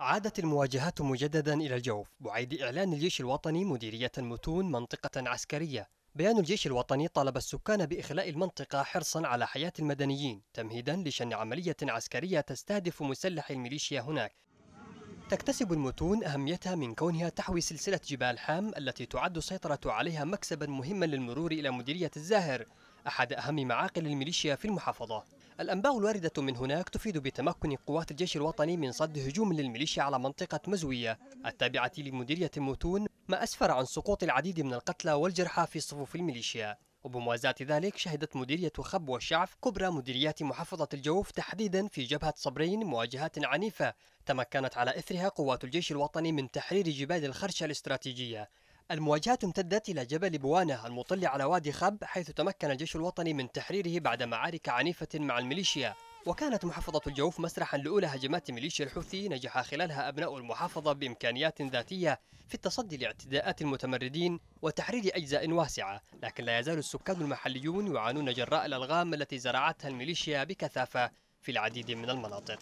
عادت المواجهات مجددا إلى الجوف بعيد إعلان الجيش الوطني مديرية متون منطقة عسكرية بيان الجيش الوطني طالب السكان بإخلاء المنطقة حرصا على حياة المدنيين تمهيدا لشن عملية عسكرية تستهدف مسلح الميليشيا هناك تكتسب المتون أهميتها من كونها تحوي سلسلة جبال حام التي تعد سيطرة عليها مكسبا مهما للمرور إلى مديرية الزاهر أحد أهم معاقل الميليشيا في المحافظة الأنباء الواردة من هناك تفيد بتمكن قوات الجيش الوطني من صد هجوم للميليشيا على منطقة مزوية التابعة لمديرية المتون ما أسفر عن سقوط العديد من القتلى والجرحى في صفوف الميليشيا وبموازاة ذلك شهدت مديرية خب والشعف كبرى مديريات محافظة الجوف تحديدا في جبهة صبرين مواجهات عنيفة تمكنت على إثرها قوات الجيش الوطني من تحرير جبال الخرشة الاستراتيجية المواجهة امتدت إلى جبل بوانة المطل على وادي خب حيث تمكن الجيش الوطني من تحريره بعد معارك عنيفة مع الميليشيا وكانت محافظة الجوف مسرحا لأولى هجمات ميليشيا الحوثي نجح خلالها أبناء المحافظة بإمكانيات ذاتية في التصدي لاعتداءات المتمردين وتحرير أجزاء واسعة لكن لا يزال السكان المحليون يعانون جراء الألغام التي زرعتها الميليشيا بكثافة في العديد من المناطق